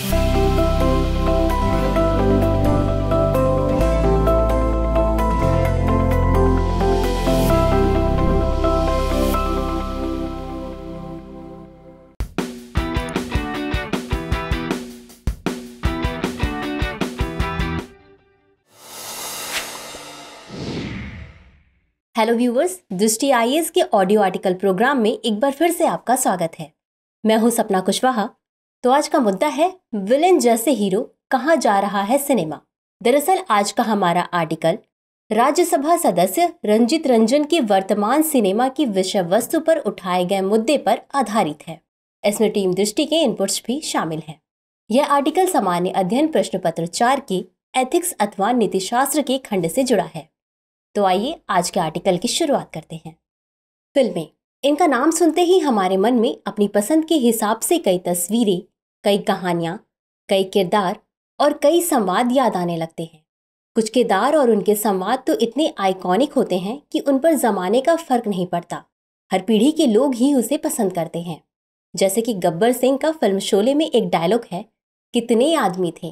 hello viewers दृष्टि आई के audio article programme में एक बार फिर से आपका स्वागत है मैं हूं सपना कुशवाहा तो आज का मुद्दा है विलेन जैसे हीरो कहा जा रहा है सिनेमा दरअसल आज का हमारा आर्टिकल राज्यसभा सदस्य रंजित रंजन की वर्तमान सिनेमा की विषय वस्तु पर उठाए गए मुद्दे पर आधारित है इसमें टीम दृष्टि के इनपुट्स भी शामिल हैं यह आर्टिकल सामान्य अध्ययन प्रश्न पत्र चार के एथिक्स अथवा नीतिशास्त्र के खंड से जुड़ा है तो आइए आज के आर्टिकल की शुरुआत करते हैं फिल्में इनका नाम सुनते ही हमारे मन में अपनी पसंद के हिसाब से कई तस्वीरें कई कहानियाँ कई किरदार और कई संवाद याद आने लगते हैं कुछ किरदार और उनके संवाद तो इतने आइकॉनिक होते हैं कि उन पर ज़माने का फर्क नहीं पड़ता हर पीढ़ी के लोग ही उसे पसंद करते हैं जैसे कि गब्बर सिंह का फिल्म शोले में एक डायलॉग है कितने आदमी थे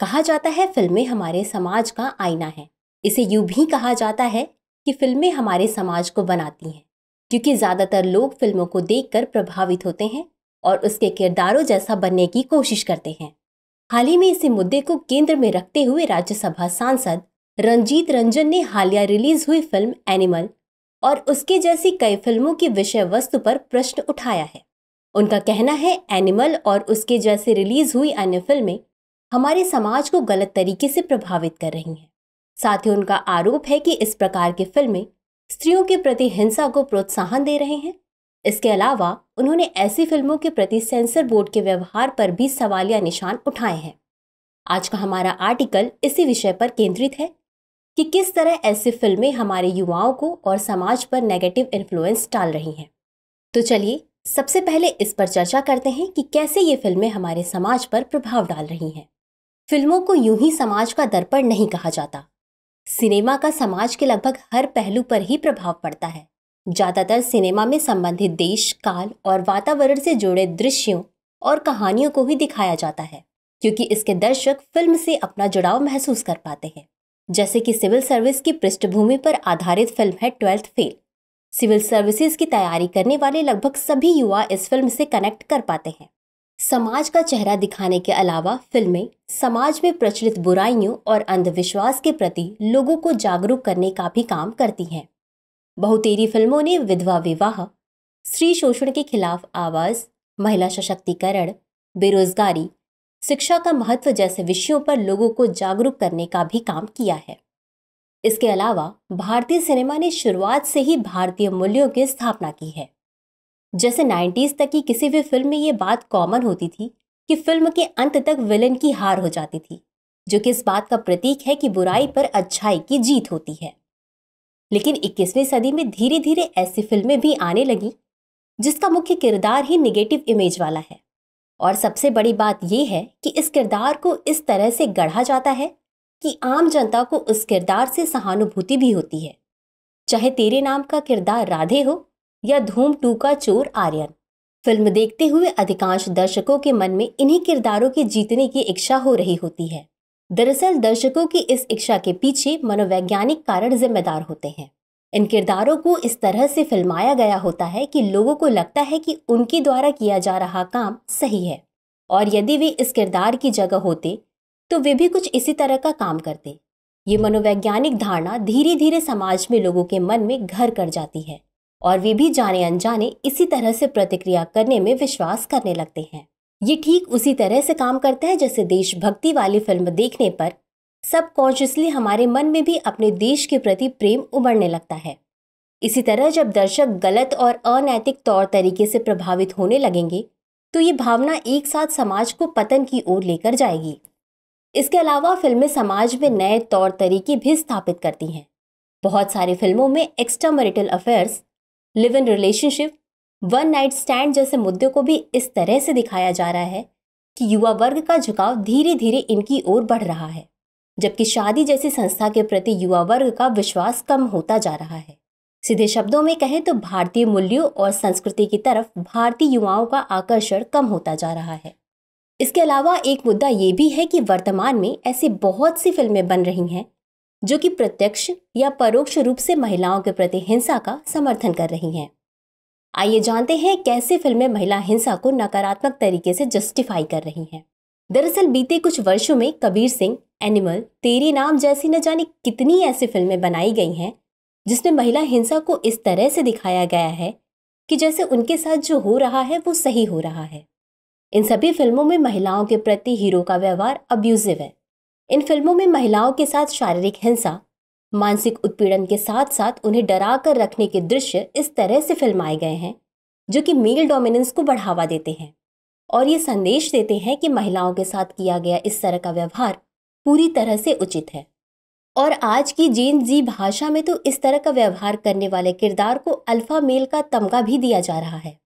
कहा जाता है फिल्में हमारे समाज का आईना है इसे यूं भी कहा जाता है कि फिल्में हमारे समाज को बनाती हैं क्योंकि ज़्यादातर लोग फिल्मों को देख प्रभावित होते हैं और उसके किरदारों जैसा बनने की कोशिश करते हैं हाल ही में इसी मुद्दे को केंद्र में रखते हुए राज्यसभा सांसद रंजीत रंजन ने हालिया रिलीज हुई फिल्म एनिमल और उसके जैसी कई फिल्मों की विषय वस्तु पर प्रश्न उठाया है उनका कहना है एनिमल और उसके जैसे रिलीज हुई अन्य फिल्में हमारे समाज को गलत तरीके से प्रभावित कर रही हैं साथ ही उनका आरोप है कि इस प्रकार की फिल्में स्त्रियों के प्रति हिंसा को प्रोत्साहन दे रहे हैं इसके अलावा उन्होंने ऐसी फिल्मों के प्रति सेंसर बोर्ड के व्यवहार पर भी सवालिया निशान उठाए हैं आज का हमारा आर्टिकल इसी विषय पर केंद्रित है कि किस तरह ऐसी फिल्में हमारे युवाओं को और समाज पर नेगेटिव इन्फ्लुएंस डाल रही हैं तो चलिए सबसे पहले इस पर चर्चा करते हैं कि कैसे ये फिल्में हमारे समाज पर प्रभाव डाल रही हैं फिल्मों को यूं ही समाज का दर्पण नहीं कहा जाता सिनेमा का समाज के लगभग हर पहलू पर ही प्रभाव पड़ता है ज़्यादातर सिनेमा में संबंधित देश काल और वातावरण से जुड़े दृश्यों और कहानियों को ही दिखाया जाता है क्योंकि इसके दर्शक फिल्म से अपना जुड़ाव महसूस कर पाते हैं जैसे कि सिविल सर्विस की पृष्ठभूमि पर आधारित फिल्म है ट्वेल्थ फेल सिविल सर्विसेज की तैयारी करने वाले लगभग सभी युवा इस फिल्म से कनेक्ट कर पाते हैं समाज का चेहरा दिखाने के अलावा फिल्में समाज में प्रचलित बुराइयों और अंधविश्वास के प्रति लोगों को जागरूक करने का भी काम करती हैं बहुतेरी फिल्मों ने विधवा विवाह स्त्री शोषण के खिलाफ आवाज़ महिला सशक्तिकरण बेरोजगारी शिक्षा का महत्व जैसे विषयों पर लोगों को जागरूक करने का भी काम किया है इसके अलावा भारतीय सिनेमा ने शुरुआत से ही भारतीय मूल्यों की स्थापना की है जैसे 90s तक की किसी भी फिल्म में ये बात कॉमन होती थी कि फिल्म के अंत तक विलन की हार हो जाती थी जो कि इस बात का प्रतीक है कि बुराई पर अच्छाई की जीत होती है लेकिन 21वीं सदी में धीरे धीरे ऐसी फिल्में भी आने लगी जिसका मुख्य किरदार ही निगेटिव इमेज वाला है और सबसे बड़ी बात यह है कि इस किरदार को इस तरह से गढ़ा जाता है कि आम जनता को उस किरदार से सहानुभूति भी होती है चाहे तेरे नाम का किरदार राधे हो या धूम टू का चोर आर्यन फिल्म देखते हुए अधिकांश दर्शकों के मन में इन्हीं किरदारों के जीतने की इच्छा हो रही होती है दरअसल दर्शकों की इस इच्छा के पीछे मनोवैज्ञानिक कारण जिम्मेदार होते हैं इन किरदारों को इस तरह से फिल्माया गया होता है कि लोगों को लगता है कि उनके द्वारा किया जा रहा काम सही है और यदि वे इस किरदार की जगह होते तो वे भी कुछ इसी तरह का काम करते ये मनोवैज्ञानिक धारणा धीरे धीरे समाज में लोगों के मन में घर कर जाती है और वे भी जाने अनजाने इसी तरह से प्रतिक्रिया करने में विश्वास करने लगते हैं ये ठीक उसी तरह से काम करता है जैसे देशभक्ति वाली फिल्म देखने पर सबकॉन्शियसली हमारे मन में भी अपने देश के प्रति प्रेम उमड़ने लगता है इसी तरह जब दर्शक गलत और अनैतिक तौर तरीके से प्रभावित होने लगेंगे तो ये भावना एक साथ समाज को पतन की ओर लेकर जाएगी इसके अलावा फिल्में समाज में नए तौर तरीके भी स्थापित करती हैं बहुत सारी फिल्मों में extra marital affairs live in relationship one night stand जैसे मुद्दे को भी इस तरह से दिखाया जा रहा है कि युवा वर्ग का झुकाव धीरे धीरे इनकी ओर बढ़ रहा है जबकि शादी जैसी संस्था के प्रति युवा वर्ग का विश्वास कम होता जा रहा है सीधे शब्दों में कहें तो भारतीय मूल्यों और संस्कृति की तरफ भारतीय युवाओं का आकर्षण कम होता जा रहा है इसके अलावा एक मुद्दा ये भी है कि वर्तमान में ऐसी बहुत सी फिल्में बन रही हैं जो कि प्रत्यक्ष या परोक्ष रूप से महिलाओं के प्रति हिंसा का समर्थन कर रही हैं आइए जानते हैं कैसे फिल्में महिला हिंसा को नकारात्मक तरीके से जस्टिफाई कर रही हैं दरअसल बीते कुछ वर्षों में कबीर सिंह एनिमल तेरे नाम जैसी न जाने कितनी ऐसी फिल्में बनाई गई हैं जिसमें महिला हिंसा को इस तरह से दिखाया गया है कि जैसे उनके साथ जो हो रहा है वो सही हो रहा है इन सभी फिल्मों में महिलाओं के प्रति हीरो का व्यवहार अब्यूजिव है इन फिल्मों में महिलाओं के साथ शारीरिक हिंसा मानसिक उत्पीड़न के साथ साथ उन्हें डरा कर रखने के दृश्य इस तरह से फिल्माए गए हैं जो कि मेल डोमिनेंस को बढ़ावा देते हैं और ये संदेश देते हैं कि महिलाओं के साथ किया गया इस तरह का व्यवहार पूरी तरह से उचित है और आज की जेन जी भाषा में तो इस तरह का व्यवहार करने वाले किरदार को अल्फा मेल का तमगा भी दिया जा रहा है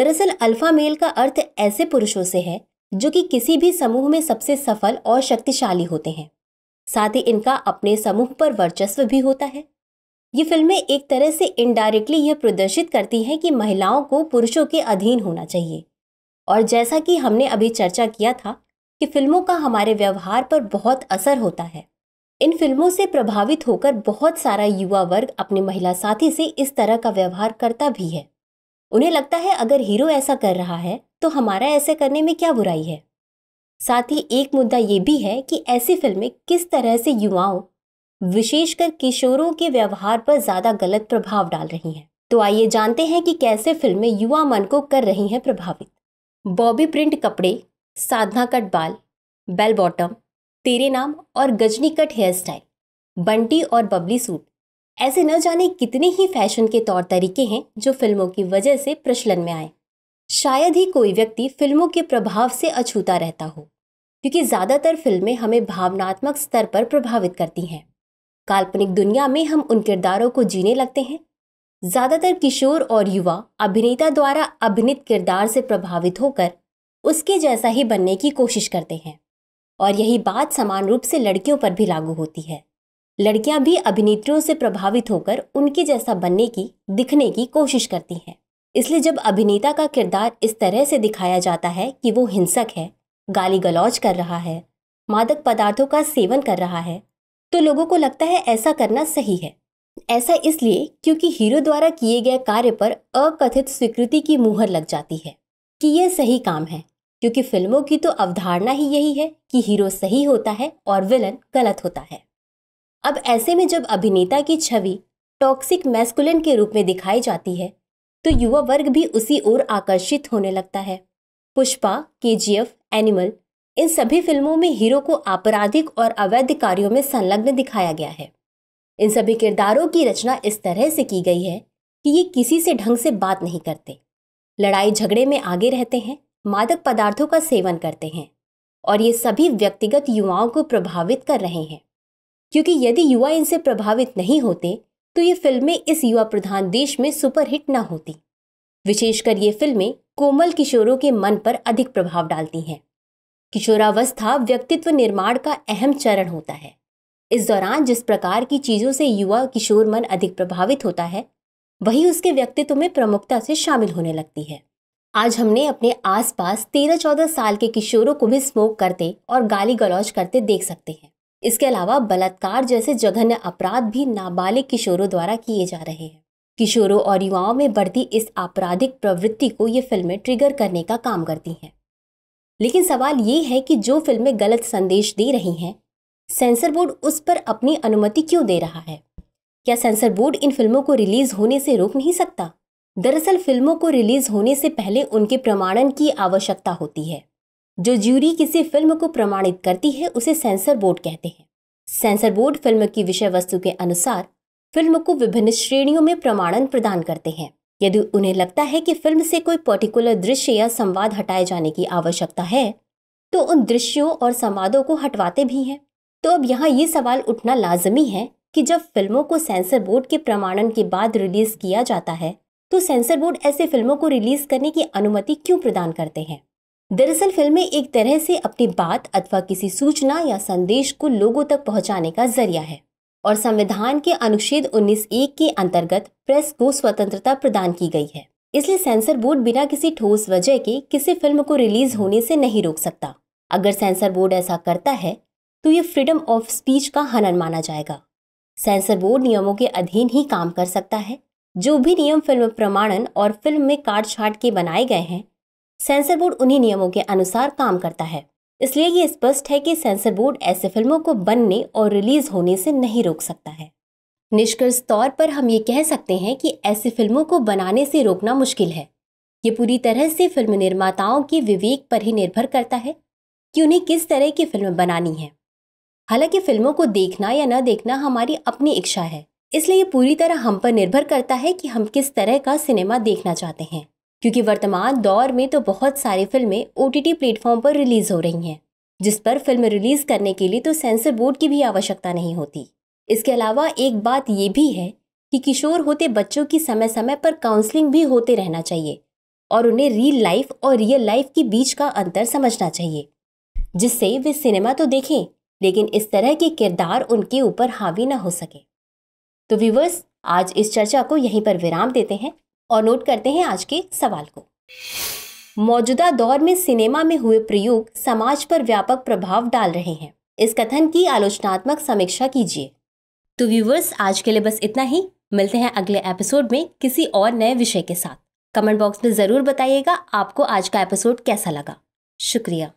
दरअसल अल्फा मेल का अर्थ ऐसे पुरुषों से है जो कि किसी भी समूह में सबसे सफल और शक्तिशाली होते हैं साथ ही इनका अपने समूह पर वर्चस्व भी होता है ये फिल्में एक तरह से इनडायरेक्टली यह प्रदर्शित करती हैं कि महिलाओं को पुरुषों के अधीन होना चाहिए और जैसा कि हमने अभी चर्चा किया था कि फिल्मों का हमारे व्यवहार पर बहुत असर होता है इन फिल्मों से प्रभावित होकर बहुत सारा युवा वर्ग अपने महिला साथी से इस तरह का व्यवहार करता भी है उन्हें लगता है अगर हीरो ऐसा कर रहा है तो हमारा ऐसे करने में क्या बुराई है साथ ही एक मुद्दा ये भी है कि ऐसी फिल्में किस तरह से युवाओं विशेषकर किशोरों के व्यवहार पर ज़्यादा गलत प्रभाव डाल रही हैं तो आइए जानते हैं कि कैसे फिल्में युवा मन को कर रही हैं प्रभावित बॉबी प्रिंट कपड़े साधना कट बाल बेल बॉटम तेरे नाम और Ghajini cut hair style Bunty aur Babli suit ऐसे न जाने कितने ही फैशन के तौर तरीके हैं जो फिल्मों की वजह से प्रचलन में आए शायद ही कोई व्यक्ति फिल्मों के प्रभाव से अछूता रहता हो क्योंकि ज़्यादातर फिल्में हमें भावनात्मक स्तर पर प्रभावित करती हैं काल्पनिक दुनिया में हम उन किरदारों को जीने लगते हैं ज़्यादातर किशोर और युवा अभिनेता द्वारा अभिनित किरदार से प्रभावित होकर उसके जैसा ही बनने की कोशिश करते हैं और यही बात समान रूप से लड़कियों पर भी लागू होती है लड़कियां भी अभिनेत्रियों से प्रभावित होकर उनके जैसा बनने की दिखने की कोशिश करती हैं इसलिए जब अभिनेता का किरदार इस तरह से दिखाया जाता है कि वो हिंसक है गाली गलौज कर रहा है मादक पदार्थों का सेवन कर रहा है तो लोगों को लगता है ऐसा करना सही है ऐसा इसलिए क्योंकि हीरो द्वारा किए गए कार्य पर अकथित स्वीकृति की मुहर लग जाती है कि यह सही काम है क्योंकि फिल्मों की तो अवधारणा ही यही है कि हीरो सही होता है और विलन गलत होता है अब ऐसे में जब अभिनेता की छवि टॉक्सिक मैस्कुलिन के रूप में दिखाई जाती है तो युवा वर्ग भी उसी ओर आकर्षित होने लगता है पुष्पा के एनिमल इन सभी फिल्मों में हीरो को आपराधिक और अवैध कार्यों में संलग्न दिखाया गया है इन सभी किरदारों की रचना इस तरह से की गई है कि ये किसी से ढंग से बात नहीं करते लड़ाई झगड़े में आगे रहते हैं मादक पदार्थों का सेवन करते हैं और ये सभी व्यक्तिगत युवाओं को प्रभावित कर रहे हैं क्योंकि यदि युवा इनसे प्रभावित नहीं होते तो ये फिल्में इस युवा प्रधान देश में सुपरहिट ना होती विशेषकर ये फिल्में कोमल किशोरों के मन पर अधिक प्रभाव डालती हैं किशोरावस्था व्यक्तित्व निर्माण का अहम चरण होता है इस दौरान जिस प्रकार की चीज़ों से युवा किशोर मन अधिक प्रभावित होता है वही उसके व्यक्तित्व में प्रमुखता से शामिल होने लगती है आज हमने अपने आसपास 13-14 साल के किशोरों को भी स्मोक करते और गाली गलौज करते देख सकते हैं इसके अलावा बलात्कार जैसे जघन्य अपराध भी नाबालिग किशोरों द्वारा किए जा रहे हैं किशोरों और युवाओं में बढ़ती इस आपराधिक प्रवृत्ति को ये फिल्में ट्रिगर करने का काम करती हैं लेकिन सवाल ये है कि जो फिल्में गलत संदेश दे रही हैं सेंसर बोर्ड उस पर अपनी अनुमति क्यों दे रहा है क्या सेंसर बोर्ड इन फिल्मों को रिलीज होने से रोक नहीं सकता दरअसल फिल्मों को रिलीज होने से पहले उनके प्रमाणन की आवश्यकता होती है जो ज्यूरी किसी फिल्म को प्रमाणित करती है उसे सेंसर बोर्ड कहते हैं सेंसर बोर्ड फिल्म की विषय वस्तु के अनुसार फिल्म को विभिन्न श्रेणियों में प्रमाणन प्रदान करते हैं यदि उन्हें लगता है कि फिल्म से कोई पर्टिकुलर दृश्य या संवाद हटाए जाने की आवश्यकता है तो उन दृश्यों और संवादों को हटवाते भी हैं तो अब यहाँ ये सवाल उठना लाजमी है कि जब फिल्मों को सेंसर बोर्ड के प्रमाणन के बाद रिलीज किया जाता है तो सेंसर बोर्ड ऐसे फिल्मों को रिलीज करने की अनुमति क्यों प्रदान करते हैं दरअसल फिल्में एक तरह से अपनी बात अथवा किसी सूचना या संदेश को लोगों तक पहुंचाने का जरिया है और संविधान के अनुच्छेद उन्नीस एक के अंतर्गत प्रेस को स्वतंत्रता प्रदान की गई है इसलिए सेंसर बोर्ड बिना किसी ठोस वजह के किसी फिल्म को रिलीज होने से नहीं रोक सकता अगर सेंसर बोर्ड ऐसा करता है तो ये फ्रीडम ऑफ स्पीच का हनन माना जाएगा सेंसर बोर्ड नियमों के अधीन ही काम कर सकता है जो भी नियम फिल्म प्रमाणन और फिल्म में काट छाट के बनाए गए हैं सेंसर बोर्ड उन्हीं नियमों के अनुसार काम करता है इसलिए ये स्पष्ट है कि सेंसर बोर्ड ऐसे फिल्मों को बनने और रिलीज होने से नहीं रोक सकता है निष्कर्ष तौर पर हम ये कह सकते हैं कि ऐसी फिल्मों को बनाने से रोकना मुश्किल है ये पूरी तरह से फिल्म निर्माताओं के विवेक पर ही निर्भर करता है कि उन्हें किस तरह की फिल्म बनानी है हालांकि फिल्मों को देखना या न देखना हमारी अपनी इच्छा है इसलिए ये पूरी तरह हम पर निर्भर करता है कि हम किस तरह का सिनेमा देखना चाहते हैं क्योंकि वर्तमान दौर में तो बहुत सारी फिल्में ओ टी प्लेटफॉर्म पर रिलीज हो रही हैं जिस पर फिल्म रिलीज करने के लिए तो सेंसर बोर्ड की भी आवश्यकता नहीं होती इसके अलावा एक बात ये भी है कि किशोर होते बच्चों की समय समय पर काउंसलिंग भी होते रहना चाहिए और उन्हें रियल लाइफ और रियल लाइफ के बीच का अंतर समझना चाहिए जिससे वे सिनेमा तो देखें लेकिन इस तरह के किरदार उनके ऊपर हावी ना हो सके तो व्यूवर्स आज इस चर्चा को यहीं पर विराम देते हैं और नोट करते हैं आज के सवाल को मौजूदा दौर में सिनेमा में हुए प्रयोग समाज पर व्यापक प्रभाव डाल रहे हैं इस कथन की आलोचनात्मक समीक्षा कीजिए तो व्यूवर्स आज के लिए बस इतना ही मिलते हैं अगले एपिसोड में किसी और नए विषय के साथ कमेंट बॉक्स में ज़रूर बताइएगा आपको आज का एपिसोड कैसा लगा शुक्रिया